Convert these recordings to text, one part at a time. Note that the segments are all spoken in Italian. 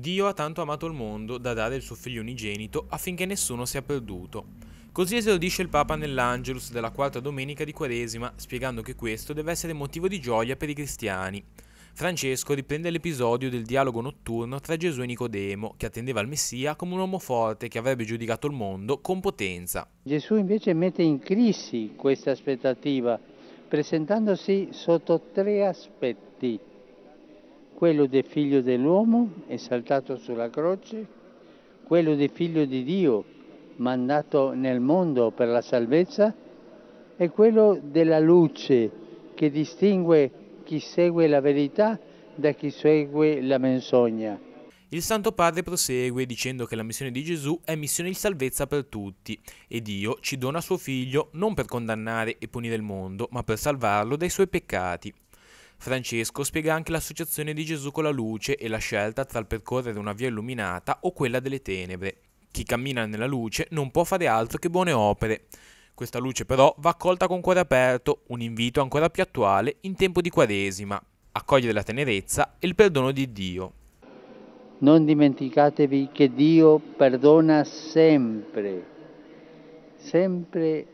Dio ha tanto amato il mondo da dare il suo figlio unigenito affinché nessuno sia perduto. Così esordisce il Papa nell'Angelus della quarta domenica di Quaresima, spiegando che questo deve essere motivo di gioia per i cristiani. Francesco riprende l'episodio del dialogo notturno tra Gesù e Nicodemo, che attendeva il Messia come un uomo forte che avrebbe giudicato il mondo con potenza. Gesù invece mette in crisi questa aspettativa, presentandosi sotto tre aspetti quello del figlio dell'uomo esaltato sulla croce, quello del figlio di Dio mandato nel mondo per la salvezza e quello della luce che distingue chi segue la verità da chi segue la menzogna. Il Santo Padre prosegue dicendo che la missione di Gesù è missione di salvezza per tutti e Dio ci dona suo Figlio non per condannare e punire il mondo, ma per salvarlo dai suoi peccati. Francesco spiega anche l'associazione di Gesù con la luce e la scelta tra il percorrere una via illuminata o quella delle tenebre. Chi cammina nella luce non può fare altro che buone opere. Questa luce però va accolta con cuore aperto, un invito ancora più attuale in tempo di Quaresima, accogliere la tenerezza e il perdono di Dio. Non dimenticatevi che Dio perdona sempre, sempre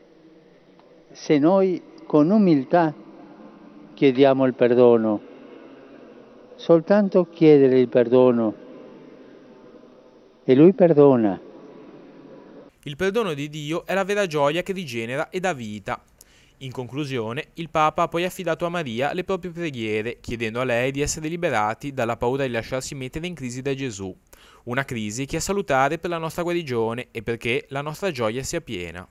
se noi con umiltà chiediamo il perdono. Soltanto chiedere il perdono e lui perdona. Il perdono di Dio è la vera gioia che rigenera e dà vita. In conclusione, il Papa ha poi affidato a Maria le proprie preghiere, chiedendo a lei di essere liberati dalla paura di lasciarsi mettere in crisi da Gesù, una crisi che è salutare per la nostra guarigione e perché la nostra gioia sia piena.